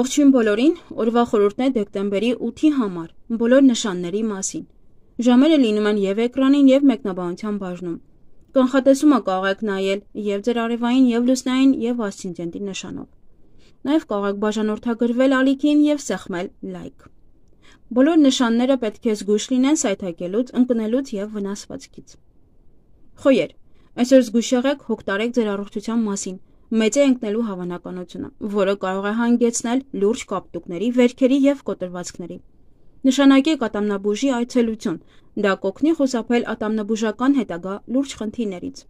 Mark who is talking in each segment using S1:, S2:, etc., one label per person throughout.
S1: Ողջույն բոլորին, օրվա խորհուրդն է դեկտեմբերի 8-ի համար բոլոր նշանների մասին։ Ժամերը լինում են եւ էկրանին եւ մեկնաբանության բաժնում։ Կանխատեսումը կարող եք նայել եւ ձեր արևային եւ լուսնային եւ ասցենդենտի նշանով։ Նաեւ կարող եք բաժանորդագրվել ալիքին եւ սեղմել լայք։ Բոլոր նշանները պետք է զգույշ լինեն սայթակելուց, ընկնելուց եւ վնասվածքից։ Խոյեր, այսօր զգուշ եղեք, հոգ տարեք ձեր առողջության մասին մեծ է ընկնելու հավանականությունը, որը կարող է հանգեցնել լուրջ կապտուկների, վերքերի եւ կոտրվածքների։ Նշանակի կատամնաբուժի այցելություն։ Դա կօգնի խուսափել ատամնաբուժական հետագա լուրջ խնդիրներից։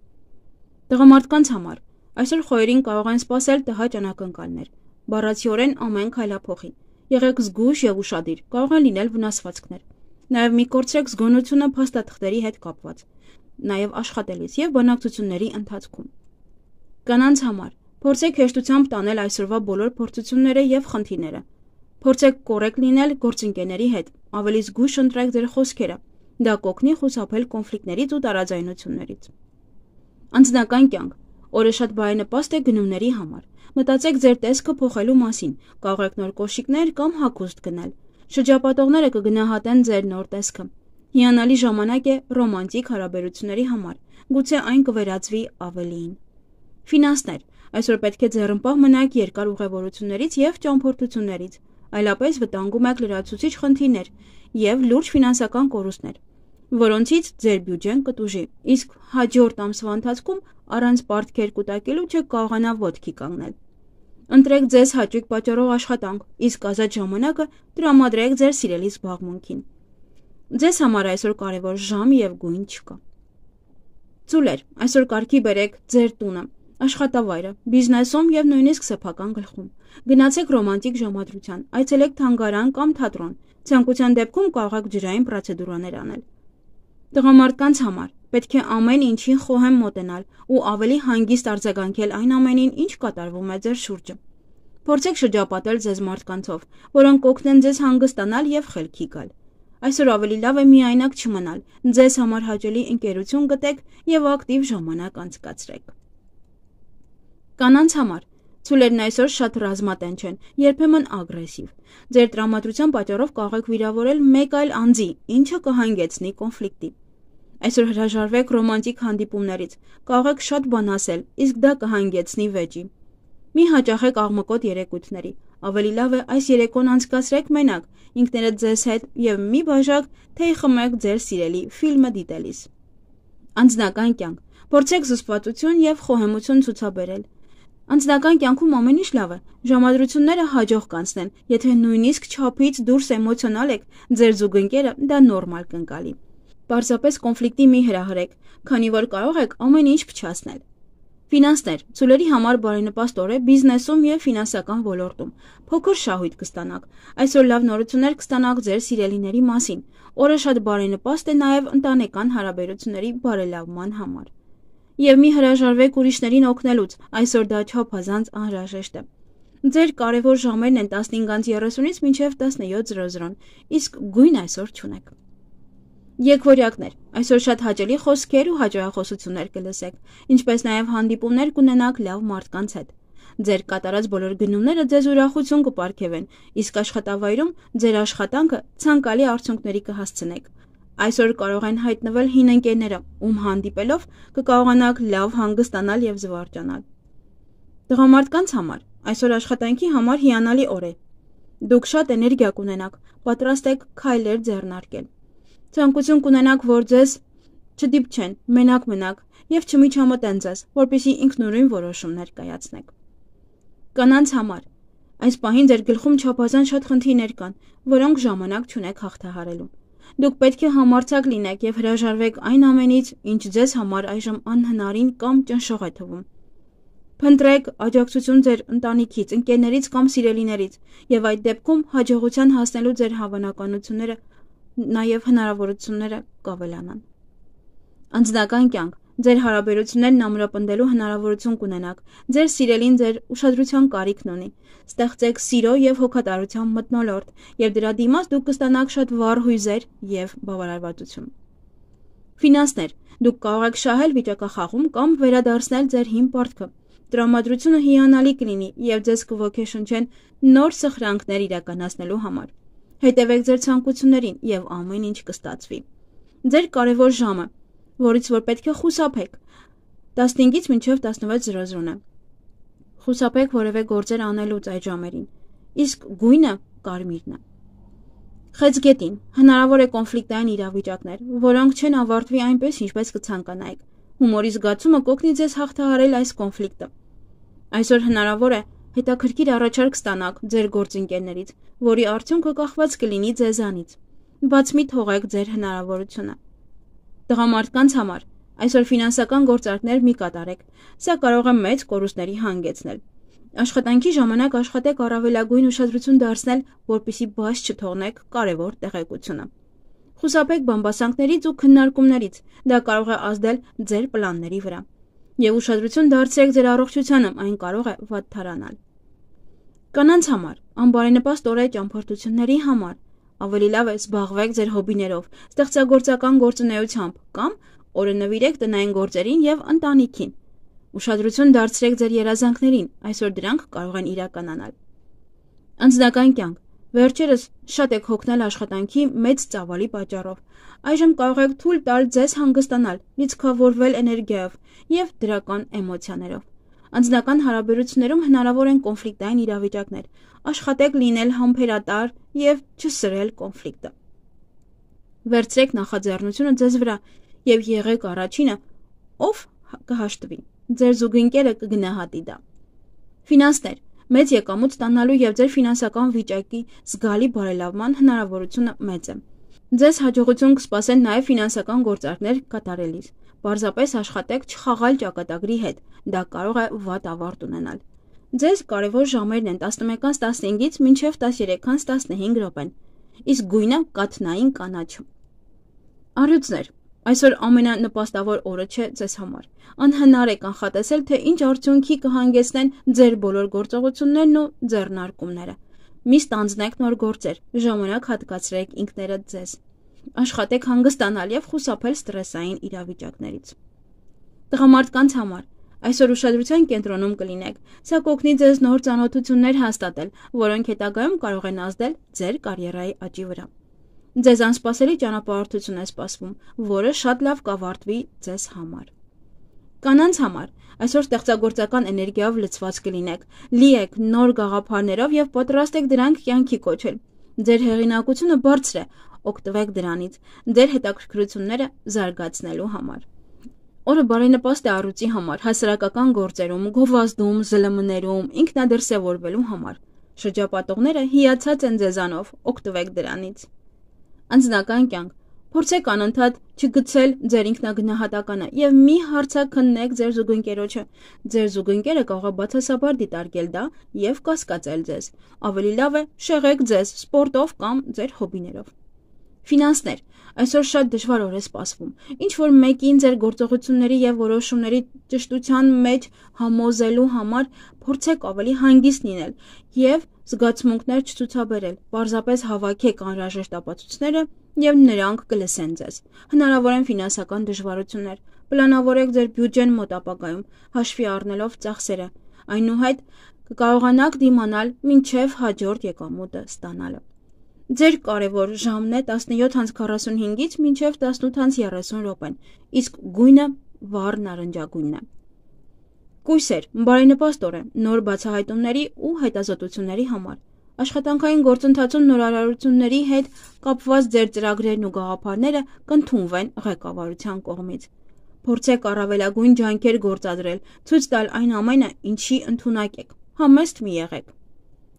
S1: Տղամարդկանց համար այսօր խոյերին կարող են սпасել տհաճ անակնկալներ։ Բառացիորեն ամեն քայլափոխի։ Եղեք զգույշ եւ ուրախadir։ Կարող են լինել վնասվածքներ։ Նաեւ մի կորցրեք զգոնությունը փաստաթղթերի հետ կապված։ Նաեւ աշխատելիս եւ բանակցությունների ընթացքում Կանանց համար փորձեք հեշտությամբ տանել այսօրվա բոլոր փորձությունները եւ խնդիրները։ Փորձեք կոռեկտ լինել գործընկերների հետ, ավելի զգույշ ընտրեք ձեր խոսքերը։ Դա կօգնի խուսափել կոնֆլիկտներից ու տարաձայնություններից։ Անձնական կյանք օրը շատ բարենպաստ է գնումների համար։ Մտածեք ձեր տեսքը փոխելու մասին, կարող եք նոր կոշիկներ կամ հագուստ գնել։ Շրջապատողները կգնահատեն ձեր նոր տեսքը։ Հիանալի ժամանակ է ռոմանտիկ հարաբերությունների համար։ Գուցե այն կվերածվի ավելիին։ Ֆինանսներ. այսօր պետք է ձեռնպահ մնաք երկար ուղևորություններից եւ ճամփորդություններից, այլապես վտանգում եք լրացուցիչ խնդիրներ եւ լուրջ ֆինանսական կորուստներ որոնցից ձեր բյուջեն կտուժի։ Իսկ հաջորդ ամսվա ընթացքում առանց բարդքեր կուտակելու չեք կարողանա ոտքի կանգնել։ Ընտրեք ձեզ հաճույք պատճառող աշխատանք, իսկ ազատ ժամանակը տրամադրեք ձեր սիրելի զբաղմունքին։ Ձեզ համար այսօր կարևոր ժամ եւ գույն չկա։ Ձուլեր, այսօր կարգի բերեք ձեր տունը, աշխատավայրը, բիզնեսում եւ նույնիսկ սեփական գլխում։ Գնացեք ռոմանտիկ ժամադրության, այցելեք թանգարան կամ թատրոն։ Ցանկության դեպքում կարող եք ջրային պրոցեդուրաներ անել։ Տղամարդկանց համար պետք է ամեն ինչին խոհեմ մոտենալ ու ավելի հանգիստ արձագանքել այն ամենին, ինչ կատարվում է ձեր շուրջը։ Փորձեք շրջապատել ձեզ մարդկանցով, որոնք կօգնեն ձեզ հանգստանալ եւ խելքի գալ։ Այսօր ավելի լավ է միայնակ չմնալ։ Ձեզ համար հաճելի ընկերություն գտեք եւ ակտիվ ժամանակ անցկացրեք։ Կանանց համար Ցուլերն այսօր շատ ռազմատեն չեն, երբեմն ագրեսիվ։ Ձեր տրամադրության պատճառով կարող եք վիրավորել մեկ այլ անձի, ինչը կհանգեցնի կոնֆլիկտի։ Այսօր հրաժարվեք ռոմանտիկ հանդիպումներից։ Կարող եք շատ բան ասել, իսկ դա կհանգեցնի վեճի։ Մի հաճախեք աղմկոտ երեկույթների։ Ավելի լավ է այս երեկոն անցկացրեք մենակ, ինքներդ ձեզ հետ եւ մի բաժակ թեյ խմեք ձեր սիրելի ֆիլմը դիտելիս։ Անձնական կյանք։ Փորձեք զսպվածություն եւ խոհեմություն ցուցաբերել Անձնական կյանքում ամեն ինչ լավ է։ Ժամադրությունները հաջող կանցնեն։ Եթե նույնիսկ չափից դուրս էմոցիոնալ եք, ձեր զուգընկերը դա նորմալ կընկալի։ Պարզապես կոնֆլիկտի մի հրահրեք, քանի որ կարող եք ամեն ինչ փչացնել։ Ֆինանսներ՝ ցուլերի համար բարենպաստ օր է բիզնեսում եւ ֆինանսական ոլորտում։ Փոքր շահույթ կստանաք։ Այսօր լավ նորություններ կստանաք ձեր սիրելիների մասին։ Օրը շատ բարենպաստ է նաեւ ընտանեկան հարաբերությունների բարելավման համար եւ մի հրաժարվեք ուրիշներին օգնելուց։ Այսօր դա չափազանց անհրաժեշտ է։ Ձեր կարևոր ժամերն են 15:30-ից մինչև 17:00-ն, իսկ գույն այսօր չունեք։ Եկվորյակներ։ Այսօր շատ հաճելի խոսքեր ու հաջողախոսություններ կլսեք, ինչպես նաև հանդիպումներ կունենաք լավ մարդկանց հետ։ Ձեր կատարած բոլոր գնումները ձեզ ուրախություն կպարգևեն, իսկ աշխատավայրում ձեր աշխատանքը ցանկալի արդյունքների կհասցնեք։ Այսօր կարող են հայտնվել հին ընկերները, ում հանդիպելով կկարողանաք լավ հանգստանալ եւ զվարճանալ։ Տղամարդկանց համար այսօր աշխատանքի համար հիանալի օր է։ Դուք շատ էներգիա կունենաք, պատրաստ եք քայլեր ձեռնարկել։ Ցանկություն կունենաք, որ ձեզ չդիպչեն, մենակ մնաք եւ չմիջամտեն ձեզ, որպեսզի ինքնուրույն որոշումներ կայացնեք։ Կանանց համար այս պահին ձեր գլխում չափազանց շատ խնդիրներ կան, որոնք ժամանակ չունեք հաղթահարելու։ Դուք պետք է համարձակ լինեք եւ հրաժարվեք այն ամենից, ինչ ձեզ համար այժմ անհնարին կամ ճնշող է թվում։ Փնտրեք աջակցություն ձեր ընտանիքից, ընկերներից կամ սիրելիներից եւ այդ դեպքում հաջողության հասնելու ձեր հավանականությունները նաեւ հնարավորությունները կավելանան։ Անձնական կյանք Ձեր հարաբերություններն ամրապնդելու հնարավորություն կունենաք։ Ձեր սիրելին ձեր ուշադրության կարիքն ունի։ Ստեղծեք սիրո եւ հոգատարության մթնոլորտ, եւ դրա դիմաց դուք կստանաք շատ վառ հույզեր եւ բավարարվածություն։ Ֆինանսներ։ Դուք կարող եք շահել վիճակախաղում կամ վերադարձնել ձեր հին պարտքը։ Տրամադրությունը հիանալի կլինի եւ ձեզ կողոքեշնչեն նոր սխրանքներ իրականացնելու համար։ Հետևեք ձեր ցանկություններին եւ ամեն ինչ կստացվի։ Ձեր կարևոր ժամը որից որ պետք է խուսափեք։ 15-ից մինչև 16:00-ն է։ Խուսափեք որևէ գործեր անելուց այդ ժամերին։ Իսկ գույնը կարմիրն է։ Խեցգետին հնարավոր է կոնֆլիկտային իրավիճակներ, որոնք չեն ավարտվի այնպես, ինչպես կցանկանայիք։ Հումորի զգացումը կօգնի ձեզ հաղթահարել այս կոնֆլիկտը։ Այսօր հնարավոր է հետաքրքիր առաջարկ ստանաք ձեր գործընկերներից, որի արդյունքը կախված կլինի ձեզանից։ Բաց մի թողեք ձեր հնարավորությունը։ Տղամարդկանց համար այսօր ֆինանսական գործարքներ մի կատարեք, սա կարող է մեծ կորուստների հանգեցնել։ Աշխատանքի ժամանակ աշխատեք առավելագույն ուշադրություն դարձնել, որպիսի բաց չթողնեք կարևոր տեղեկությունը։ Խուսափեք բամբասանքներից ու քննարկումներից, դա կարող է ազդել ձեր պլանների վրա։ Եվ ուշադրություն դարձրեք ձեր առողջությանը, այն կարող է վատթարանալ։ Կանանց համար, անբարենպաստ օրե ճամփորդությունների համար, ավելի լավ է զբաղվեք ձեր հոբիներով, ստեղծագործական գործունեությամբ կամ օրը նվիրեք տնային գործերին եւ ընտանիքին։ Ուշադրություն դարձրեք ձեր երազանքներին, այսօր դրանք կարող են իրականանալ։ Անձնական կյանք Վերջերս շատ եք հոգնել աշխատանքի մեծ ծավալի պատճառով։ Այժմ կարող եք թույլ տալ ձեզ հանգստանալ, լիցքավորվել էներգիայով եւ դրական էմոցիաներով։ Անձնական հարաբերություններում հնարավոր են կոնֆլիկտային իրավիճակներ, աշխատեք լինել համբերատար եւ չսրել կոնֆլիկտը։ Վերցրեք նախաձեռնությունը ձեզ վրա եւ եղեք առաջինը, ով կհաշտվի։ Ձեր զուգընկերը կգնահատի դա։ Ֆինանսներ մեծ եկամուտ ստանալու եւ ձեր ֆինանսական վիճակի զգալի բարելավման հնարավորությունը մեծ է։ Ձեզ հաջողություն կսպասեն նաեւ ֆինանսական գործարքներ կատարելիս։ Պարզապես աշխատեք չխաղալ ճակատագրի հետ։ Դա կարող է վատ ավարտ ունենալ։ Ձեզ կարևոր ժամերն են 11-15-ից մինչև 13-15 րոպեն, իսկ գույնը կաթնային կանաչում։ Առյուծներ, այսօր ամենանպաստավոր օրը չէ ձեզ համար։ Անհնար է կանխատեսել, թե ինչ արդյունքի կհանգեցնեն ձեր բոլոր գործողություններն ու ձեռնարկումները։ Մի ստանձնեք նոր գործեր, ժամանակ հատկացրեք ինքներդ ձեզ։ Աշխատեք հանգստանալ եւ խուսափել ստրեսային իրավիճակներից։ Տղամարդկանց համար Այսօր ուշադրության կենտրոնում կլինեք։ Սա կօգնի ձեզ նոր ճանաչություններ հաստատել, որոնք հետագայում կարող են ազդել ձեր կարիերայի աճի վրա։ Ձեզ անսպասելի ճանապարհորդություն է սպասվում, որը շատ լավ կավարտվի ձեզ համար։ Կանանց համար այսօր ստեղծագործական էներգիայով լցված կլինեք։ Լի եք նոր գաղափարներով եւ պատրաստ եք դրանք կյանքի կոչել։ Ձեր հեղինակությունը բարձր է, օգտվեք դրանից։ Ձեր հետաքրքրությունները զարգացնելու համար։ Օրը բարենպաստ է առյուծի համար, հասարակական գործերում, գովազդում, ԶԼՄ-ներում, ինքնադրսևորվելու համար։ Շրջապատողները հիացած են ձեզանով, օգտվեք դրանից։ Անձնական կյանք Փորձեք անընդհատ չգցել ձեր ինքնագնահատականը եւ մի հարցաքննեք ձեր զուգընկերոջը։ Ձեր զուգընկերը կարող է բացասաբար դիտարկել դա եւ կասկածել ձեզ։ Ավելի լավ է շեղեք ձեզ սպորտով կամ ձեր հոբիներով։ Ֆինանսներ Այսօր շատ դժվար օր է սպասվում։ Ինչ որ մեկին ձեր գործողությունների եւ որոշումների ճշտության մեջ համոզելու համար փորձեք ավելի հանգիստ լինել եւ զգացմունքներ չցուցաբերել։ Պարզապես հավաքեք անհրաժեշտ ապացույցները եւ նրանք կլսեն ձեզ։ Հնարավոր են ֆինանսական դժվարություններ։ Պլանավորեք ձեր բյուջեն մոտ ապագայում, հաշվի առնելով ծախսերը։ Այնուհետ կկարողանաք դիմանալ ոչ միայն հաջորդ եկամուտը ստանալը։ Ձեր կարևոր ժամն է 17:45-ից մինչև 18:30 րոպեն, իսկ գույնը վառ նարնջագույնն է։ Կույսեր բարենպաստոր է նոր բացահայտումների ու հետազոտությունների համար։ Աշխատանքային գործընթացում նորարարությունների հետ կապված ձեր ծրագրերն ու գաղափարները կընդունվեն ղեկավարության կողմից։ Փորձեք առավելագույն ջանքեր գործադրել, ցույց տալ այն ամենը, ինչի ընդունակ եք։ Համեստ մի եղեք։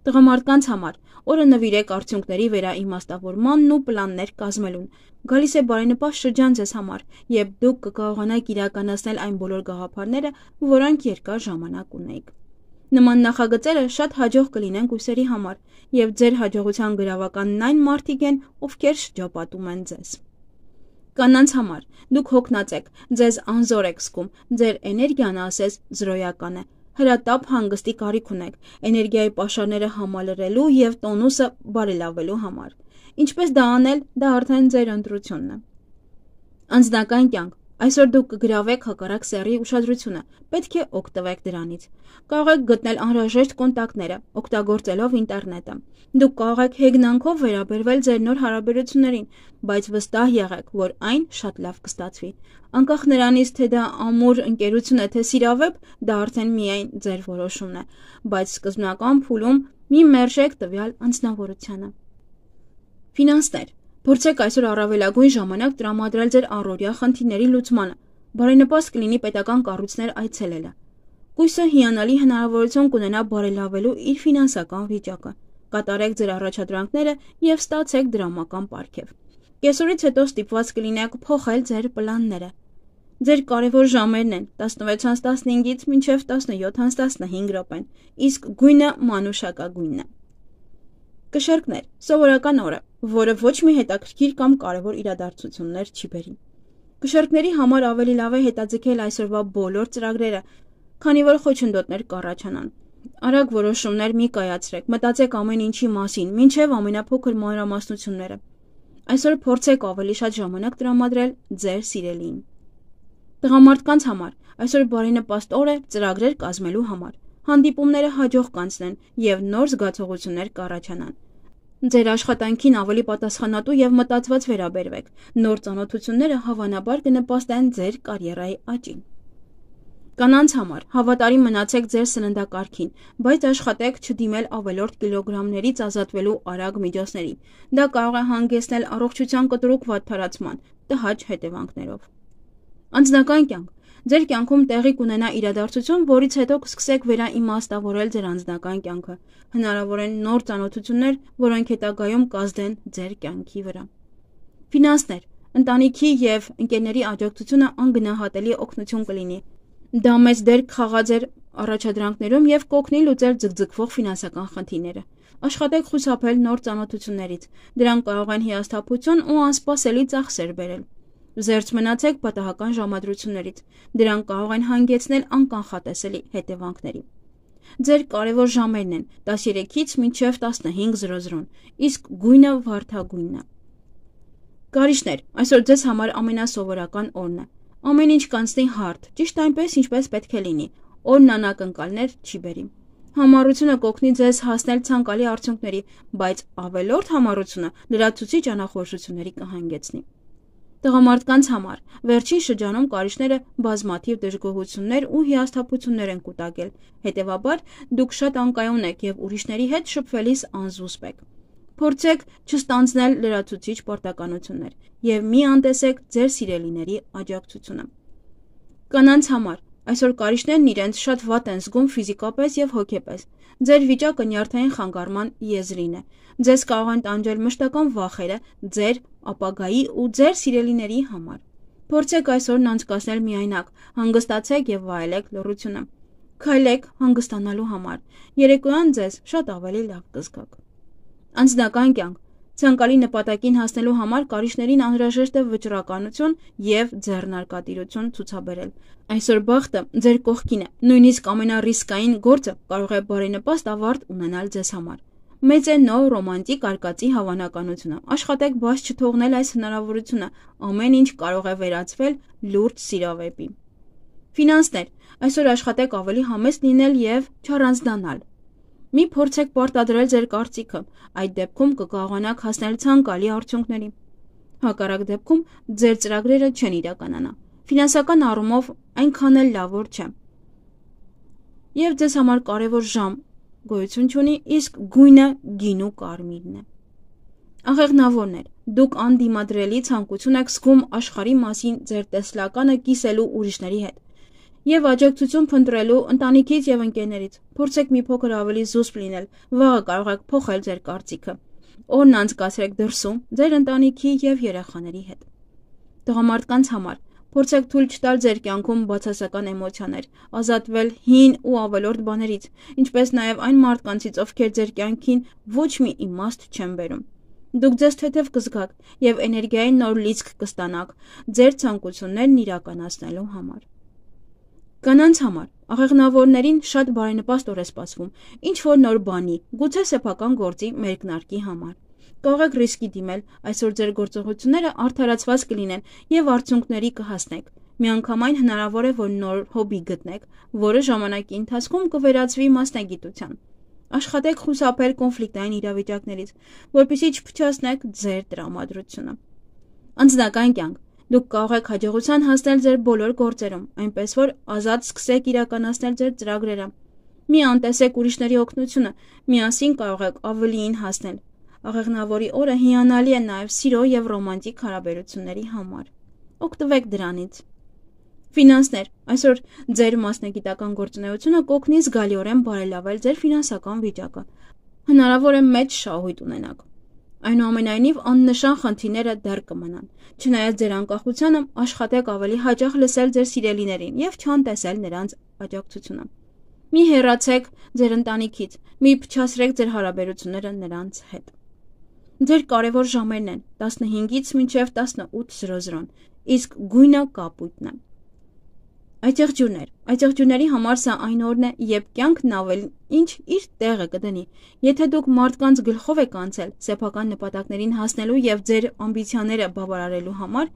S1: Տղամարդկանց համար օրը նվիրեք արդյունքների վերաիմաստավորմանն ու պլաններ կազմելուն։ Գալիս է բարենպաստ շրջան ձեզ համար, երբ դուք կկարողանաք իրականացնել այն բոլոր գաղափարները, որոնք երկար ժամանակ ունեիք։ Նման նախագծերը շատ հաջող կլինեն կույսերի համար, եւ ձեր հաջողության գրավականն այն մարդիկ են, ովքեր շրջապատում են ձեզ։ Կանանց համար դուք հոգնած եք, ձեզ անզոր եք զգում, ձեր էներգիան ասես զրոյական է։ Հրատապ հանգստի կարիք ունեք էներգիայի պաշարները համալրելու եւ տոնուսը բարելավելու համար։ Ինչպես դա անել, դա արդեն ձեր ընտրությունն է։ Անձնական կյանք Այսօր դուք կգրավեք հակառակ սեռի ուշադրությունը։ Պետք է օգտվեք դրանից։ Կարող եք գտնել անհրաժեշտ կոնտակտները, օգտագործելով ինտերնետը։ Դուք կարող եք հեգնանքով վերաբերվել ձեր նոր հարաբերություններին, բայց վստահ եղեք, որ այն շատ լավ կստացվի։ Անկախ նրանից, թե դա ամուր ընկերություն է, թե սիրավեպ, դա արդեն միայն ձեր որոշումն է, բայց սկզբնական փուլում մի մերժեք տվյալ անձնավորությանը։ Ֆինանսներ Փորձեք այսօր առավելագույն ժամանակ տրամադրել ձեր առօրյա խնդիրների լուծմանը։ Բարենպաստ կլինի պետական կառույցներ այցելելը։ Կույսը հիանալի հնարավորություն կունենա բարելավելու իր ֆինանսական վիճակը։ Կատարեք ձեր առաջադրանքները եւ ստացեք դրամական պարգև։ Կեսօրից հետո ստիպված կլինեք փոխել ձեր պլանները։ Ձեր կարևոր ժամերն են 16:15-ից մինչև 17:15 րոպեն, իսկ գույնը մանուշակագույնն է։ Կշերկներ՝ սովորական օրը որը ոչ մի հետաքրքիր կամ կարևոր իրադարձություններ չի բերի։ Գշերտների համար ավելի լավ է հետաձգել այսօրվա բոլոր ծրագրերը, քանի որ խոչընդոտներ կառաջանան։ Արագ որոշումներ մի կայացրեք, մտածեք ամեն ինչի մասին, ինչև ամենափոքր մանրամասնությունները։ Այսօր փորձեք ավելի շատ ժամանակ տրամադրել ձեր սիրելին։ Տղամարդկանց համար այսօր բարենպաստ օր է ծրագրեր կազմելու համար։ Հանդիպումները հաջող կանցնեն եւ նոր զգացողություններ կառաջանան։ Ձեր աշխատանքին ավելի պատասխանատու եւ մտածված վերաբերվեք։ Նոր ճանաչությունները հավանաբար կնպաստեն ձեր կարիերայի աճին։ Կանանց համար հավատարի մնացեք ձեր սննդակարգին, բայց աշխատեք չդիմել ավելորդ կիլոգրամներից ազատվելու արագ միջոցներին։ Դա կարող է հանգեցնել առողջության կտրուկ վատթարացման, տհաճ հետևանքներով։ Անձնական կյանք Ձեր կյանքում տեղի կունենա իրադարձություն, որից հետո կսկսեք վերաիմաստավորել ձեր անձնական կյանքը։ Հնարավոր են նոր ճանաչություններ, որոնք հետագայում կազդեն ձեր կյանքի վրա։ Ֆինանսներ Ընտանիքի եւ ընկերների աջակցությունը անգնահատելի օգնություն կլինի։ Դա մեծ դեր խաղաց ձեր առաջադրանքներում եւ կօգնի լուծել ձգձգվող ֆինանսական խնդիրները։ Աշխատեք խուսափել նոր ճանաչություններից։ Դրանք կարող են հիասթափություն ու անսպասելի ծախսեր բերել։ Զերծ մնացեք պատահական ժամադրություններից։ Դրանք կարող են հանգեցնել անկանխատեսելի հետևանքների։ Ձեր կարևոր ժամերն են 13-ից մինչև 15:00-ն, իսկ գույնը վարդագույնն է։ Գարիշներ, այսօր ձեզ համար ամենասովորական օրն է։ Ամեն ինչ կանցնի հարթ, ճիշտ այնպես, ինչպես պետք է լինի։ Օրն անակնկալներ չի բերի։ Համառությունը կօգնի ձեզ հասնել ցանկալի արդյունքների, բայց ավելորդ համառությունը լրացուցիչ անախորժությունների կհանգեցնի։ Տղամարդկանց համար վերջին շրջանում կարիճները բազմաթիվ դժգոհություններ ու հիասթափություններ են կուտակել։ Հետևաբար դուք շատ անկայուն եք եւ ուրիշների հետ շփվելիս անզուսպ եք։ Փորձեք չստանձնել լրացուցիչ պարտականություններ եւ մի անտեսեք ձեր սիրելիների աջակցությունը։ Կանանց համար Այսօր կարիչներն իրենց շատ վատ են զգում ֆիզիկապես եւ հոգեպես։ Ձեր վիճակը նյարդային խանգարման եզրին է։ Ձեզ կարող են տանջել մշտական վախերը ձեր ապագայի ու ձեր սիրելիների համար։ Փորձեք այսօրն անցկасնել միայնակ, հանգստացեք եւ վայելեք լռությունը։ Քայլեք հանգստանալու համար։ Երեկոյան ձեզ շատ ավելի լավ կզգաք։ Անձնական կյանք Ցանկալի նպատակին հասնելու համար կարիչներին անհրաժեշտ է վճռականություն եւ ձեռնարկատիրություն ցուցաբերել։ Այսօր բախտը ձեր կողքին է։ Նույնիսկ ամենառիսկային գործը կարող է բարենպաստ ավարտ ունենալ ձեզ համար։ Մեծ է նոր ռոմանտիկ արկածի հավանականությունը։ Աշխատեք բաց չթողնել այս հնարավորությունը։ Ամեն ինչ կարող է վերածվել լուրջ սիրավեպի։ Ֆինանսներ։ Այսօր աշխատեք ավելի համեստ լինել եւ չառանձնանալ։ Մի փորձեք պարտադրել ձեր կարծիքը, այդ դեպքում կկարողանաք հասնել ցանկալի արդյունքների։ Հակառակ դեպքում ձեր ծրագրերը չեն իրականանա։ Ֆինանսական առումով այնքան էլ լավ օր չէ։ Եվ ձեզ համար կարևոր ժամ գոյություն ունի, իսկ գույնը գինու կարմիրն է։ Աղեղնավորներ, դուք անդիմադրելի ցանկություն եք զգում աշխարհի մասին ձեր տեսլականը կիսելու ուրիշների հետ եւ աջակցություն փնտրելու ընտանիքից եւ ընկերներից։ Փորձեք մի փոքր ավելի զուսպ լինել։ Վաղը կարող եք փոխել ձեր կարծիքը։ Օրն անցկացրեք դրսում ձեր ընտանիքի եւ երեխաների հետ։ Տղամարդկանց համար Փորձեք թույլ չտալ ձեր կյանքում բացասական էմոցիաներ, ազատվել հին ու ավելորդ բաներից, ինչպես նաև այն մարդկանցից, ովքեր ձեր կյանքին ոչ մի իմաստ չեն բերում։ Դուք ձեզ թեթև կզգաք եւ էներգիայի նոր լիցք կստանաք ձեր ցանկություններն իրականացնելու համար։ Կանանց համար աղեղնավորներին շատ բարենպաստ օր է սպասվում, ինչ որ նոր բանի, գուցե սեփական գործի մերկնարկի համար։ Կարող եք ռիսկի դիմել, այսօր ձեր գործողությունները արդարացված կլինեն եւ արդյունքների կհասնեք։ Միանգամայն հնարավոր է, որ նոր հոբի գտնեք, որը ժամանակի ընթացքում կվերածվի մասնագիտության։ Աշխատեք խուսափել կոնֆլիկտային իրավիճակներից, որpիսի չփչացնեք ձեր տրամադրությունը։ Անձնական կյանք Դուք կարող եք հաջողության հասնել ձեր բոլոր գործերում, այնպես որ ազատ սկսեք իրականացնել ձեր ծրագրերը։ Մի անտեսեք ուրիշների օգնությունը, միասին կարող եք ավելիին հասնել։ Աղեղնավորի օրը հիանալի է նաև սիրո եւ ռոմանտիկ հարաբերությունների համար։ Օգտվեք դրանից։ Ֆինանսներ։ Այսօր ձեր մասնագիտական գործունեությունը կօգնի զգալիորեն բարելավել ձեր ֆինանսական վիճակը։ Հնարավոր է մեծ շահույթ ունենաք։ Այնուամենայնիվ աննշան խնդիրները դեռ կմնան։ Չնայած ձեր անկախությանը, աշխատեք ավելի հաճախ լսել ձեր սիրելիներին եւ չանտեսել նրանց աջակցությունը։ Մի հեռացեք ձեր ընտանիքից, մի փչացրեք ձեր հարաբերությունները նրանց հետ։ Ձեր կարևոր ժամերն են 15-ից մինչև 18:00, իսկ գույնը կապույտն է այդեղ ջուրներ։ Այդեղ ջուրների համար սա այն օրն է, երբ կյանքն ավելի ինչ իր տեղը կդնի։ Եթե դուք մարդկանց գլխով եք անցել սեփական նպատակներին հասնելու եւ ձեր ամբիցիաները բավարարելու համար,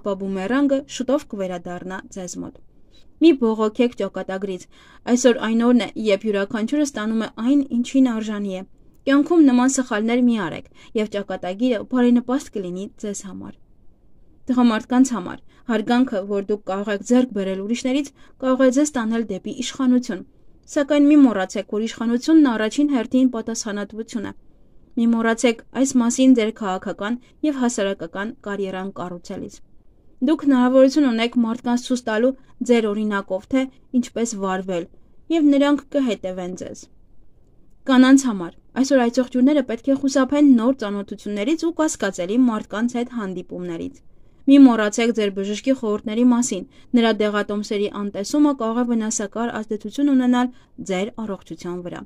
S1: ապա բումերանգը շուտով կվերադառնա ձեզ մոտ։ Մի բողոքեք ճակատագրից։ Այսօր այն օրն է, երբ յուրաքանչյուրը ստանում է այն, ինչին արժանի է։ Կյանքում նման սխալներ մի արեք, եւ ճակատագիրը բարենպաստ կլինի ձեզ համար։ Տղամարդկանց համար Հարգանքը, որ դուք կարող եք ձեռք բերել ուրիշներից, կարող է ձեզ տանել դեպի իշխանություն։ Սակայն մի մոռացեք, որ իշխանությունն առաջին հերթին պատասխանատվություն է։ Մի մոռացեք այս մասին ձեր քաղաքական եւ հասարակական կարիերան կառուցելիս։ Դուք հնարավորություն ունեք մարդկանց ցույց տալու ձեր օրինակով, թե ինչպես վարվել, եւ նրանք կհետևեն ձեզ։ Կանանց համար այսօր այդ ողջույները պետք է խուսափեն նոր ճանաչություններից ու կասկածելի մարդկանց հետ հանդիպումներից։ Մի մոռացեք ձեր բժշկի խորհուրդների մասին։ Նրա դեղատոմսերի անտեսումը կարող է վնասակար ազդեցություն ունենալ ձեր առողջության վրա։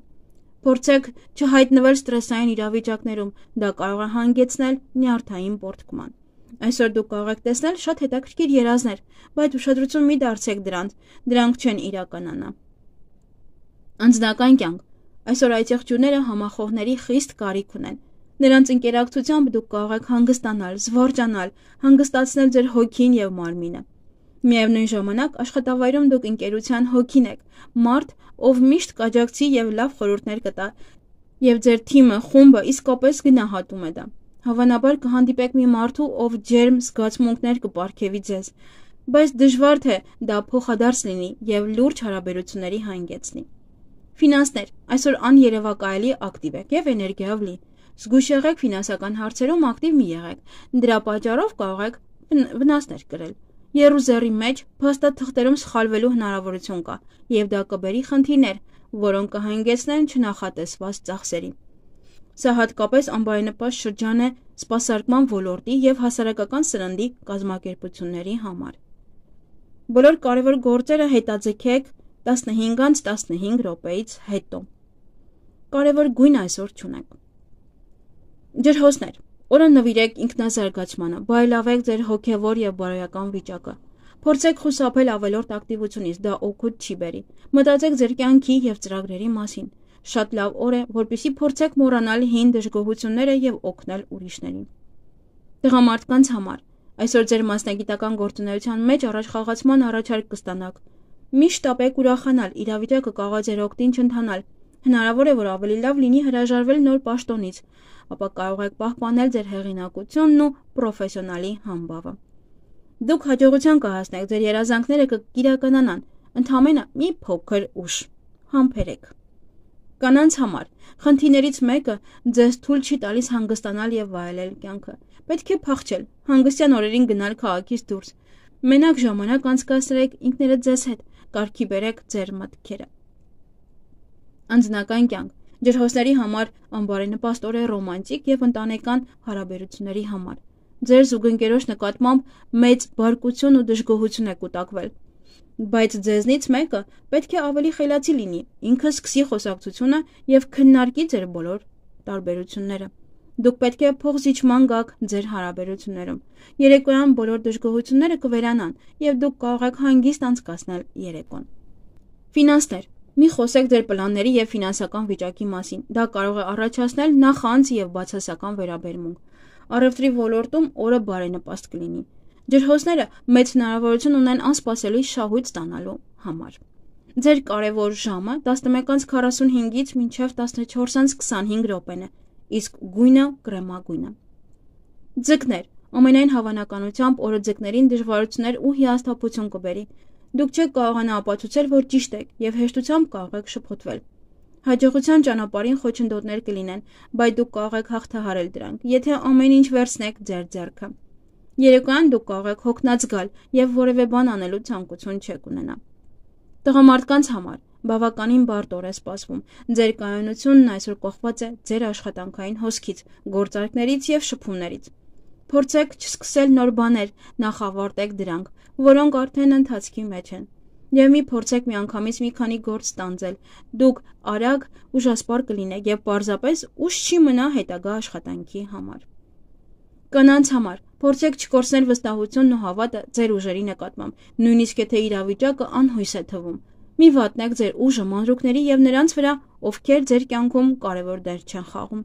S1: Փորձեք չհայտնվել ստրեսային իրավիճակներում, դա կարող է հանգեցնել նյարդային պորտկման։ Այսօր դուք կարող եք տեսնել շատ հետաքրքիր երազներ, բայց ուշադրություն մի դարձեք դրանց, դրանք չեն իրականանա։ Անձնական կյանք Այսօր այցեղջյուրները համախոհների խիստ կարիք ունեն։ Նրանց ինտերակցիայով դուք կարող եք հանգստանալ, զվարճանալ, հանգստացնել ձեր հոգին եւ մարմինը։ Միևնույն ժամանակ աշխատավայրում դուք ընկերության հոգին եք, մարդ, ով միշտ կաջակցի եւ լավ խորհուրդներ կտա, եւ ձեր թիմը, խումբը իսկապես գնահատում է դա։ Հավանաբար կհանդիպեք մի մարդու, ով ջերմ զգացմունքներ կպարգևի ձեզ, բայց դժվար թե դա փոխադարձ լինի եւ լուրջ հարաբերությունների հանգեցնի։ Ֆինանսներ այսօր աներևակայելի ակտիվ եք եւ էներգիայով լի։ Զգույշ եղեք ֆինանսական հարցերում ակտիվ մի եղեք։ Դրա պատճառով կարող եք վնասներ կրել։ Երուսերի մեջ փաստաթղթերում սխալվելու հնարավորություն կա, եւ դա կբերի խնդիրներ, որոնք կհանգեցնեն չնախատեսված ծախսերի։ Սա հատկապես անբարենպաստ շրջան է սպասարկման ոլորտի եւ հասարակական սննդի կազմակերպությունների համար։ Բոլոր կարևոր գործերը հետաձգեք 15-ից 15 րոպեից հետո։ Կարևոր գույն այսօր ճունեք։ Ջրհոսներ։ Օրը նվիրեք ինքնազարգացմանը, բարելավեք ձեր հոգևոր եւ բարոյական վիճակը։ Փորձեք խուսափել ավելորտ ակտիվությունից, դա օգուտ չի բերի։ Մտածեք ձեր կյանքի եւ ծրագրերի մասին։ Շատ լավ օր է, որpիսի փորձեք մոռանալ հին դժգոհությունները եւ օգնել ուրիշներին։ Տղամարդկանց համար այսօր ձեր մասնագիտական գործունեության մեջ առաջխաղացման առաջարկ կստանաք։ Միշտ ապեք ուրախանալ, իրավիճակը կարող է ձեր օգտին չընթանալ։ Հնարավոր է, որ ավելի լավ լինի հրաժարվել նոր պաշտոնից, ապա կարող եք պահպանել ձեր հեղինակությունն ու պրոֆեսիոնալի համբավը։ Դուք հաջողության կհասնեք, ձեր երազանքները կկիրականանան, ընդամենը մի փոքր ուշ։ Համբերեք։ Կանանց համար խնդիրներից մեկը ձեզ թույլ չի տալիս հանգստանալ եւ վայելել կյանքը։ Պետք է փախչել, հանգստյան օրերին գնալ քաղաքից դուրս։ Մենակ ժամանակ անցկացրեք ինքներդ ձեզ հետ, կարգի բերեք ձեր մտքերը։ Անձնական կյանք ջրհոսների համար անբարենպաստ օր է ռոմանտիկ եւ ընտանեկան հարաբերությունների համար։ Ձեր զուգընկերոջ նկատմամբ մեծ բարկություն ու դժգոհություն է կուտակվել։ Բայց ձեզնից մեկը պետք է ավելի խելացի լինի, ինքը սկսի խոսակցությունը եւ քննարկի ձեր բոլոր տարբերությունները։ Դուք պետք է փողզիջման գաք ձեր հարաբերություններում։ Երեկոյան բոլոր դժգոհությունները կվերանան եւ դուք կարող եք հանգիստ անցկасնել երեկոն։ Ֆինանսներ Մի խոսեք դեր պլանների եւ ֆինանսական վիճակի մասին։ Դա կարող է առաջացնել նախանձ եւ բացասական վերաբերմունք։ Առևտրի ոլորտում օրը բարենպաստ կլինի։ Ջրհոսները մեծ հնարավորություն ունեն անսպասելի շահույթ ստանալու համար։ Ձեր կարևոր ժամը 11:45-ից մինչև 14:25 րոպեն է, իսկ գույնը կրեմագույնը։ Ձկներ Ամենայն հավանականությամբ օրը ձկներին դժվարություններ ու հիասթափություն կբերի։ Դուք չեք կարողանա ապացուցել, որ ճիշտ եք եւ հեշտությամբ կարող եք շփոթվել։ Հաջողության ճանապարհին խոչընդոտներ կլինեն, բայց դուք կարող եք հաղթահարել դրանք, եթե ամեն ինչ վերցնեք ձեր ձեռքը։ Երեկոյան դուք կարող եք հոգնած գալ եւ որևէ բան անելու ցանկություն չեք ունենա։ Տղամարդկանց համար բավականին բարդ օր է սպասվում։ Ձեր կայունությունն այսօր կողված է ձեր աշխատանքային հոսքից, գործարքներից եւ շփումներից։ Փորձեք չսկսել նոր բաներ, նախ ավարտեք դրանք, որոնք արդեն ընթացքի մեջ են։ Եվ մի փորձեք միանգամից մի քանի գործ ստանձել։ Դուք արագ ուժասպար կլինեք եւ պարզապես ուշ չի մնա հետագա աշխատանքի համար։ Կանանց համար փորձեք չկորցնել վստահությունն ու հավատը ձեր ուժերի նկատմամբ, նույնիսկ եթե իրավիճակը անհույս է թվում։ Մի վատնեք ձեր ուժը մանրուքների եւ նրանց վրա, ովքեր ձեր կյանքում կարևոր դեր չեն խաղում։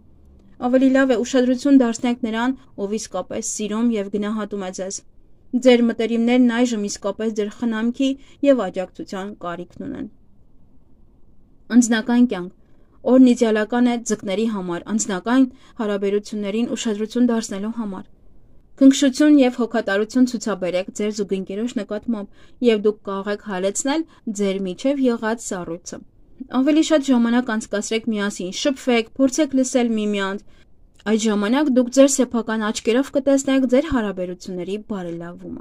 S1: Ավելի լավ է ուշադրություն դարձնենք նրան, ով իսկապես սիրում եւ գնահատում է ձեզ։ Ձեր մտերիմներն այժմ իսկապես ձեր խնամքի եւ աջակցության կարիքն ունեն։ Անձնական կյանք օրն իդեալական է ձկների համար, անձնական հարաբերություններին ուշադրություն դարձնելու համար։ Քնքշություն եւ հոգատարություն ցուցաբերեք ձեր զուգընկերոջ նկատմամբ եւ դուք կարող եք հալեցնել ձեր միջև եղած սառույցը։ Ավելի շատ ժամանակ անցկացրեք միասին, շփվեք, փորձեք լսել միմյանց, Այդ ժամանակ դուք ձեր սեփական աչքերով կտեսնեք ձեր հարաբերությունների բարելավումը։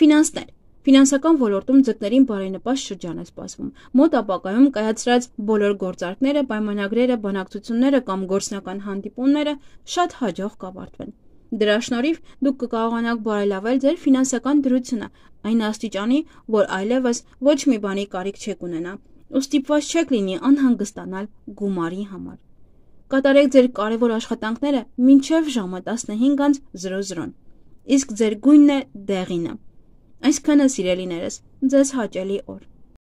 S1: Ֆինանսներ Ֆինանսական ոլորտում ձկներին բարենպաստ շրջան է սպասվում։ Մոտ ապակայում կայացրած բոլոր գործարքները, պայմանագրերը, բանակցությունները կամ գործնական հանդիպումները շատ հաջող կավարտվեն։ Դրա շնորհիվ դուք կկարողանաք բարելավել ձեր ֆինանսական դրությունը այն աստիճանի, որ այլևս ոչ մի բանի կարիք չեք ունենա ու ստիպված չեք լինի անհանգստանալ գումարի համար։ Կատարեք ձեր կարևոր աշխատանքները մինչև ժամը 15:00-ն։ Իսկ ձեր գույնն է դեղինը։ Այսքանը սիրելիներս, ձեզ հաճելի օր։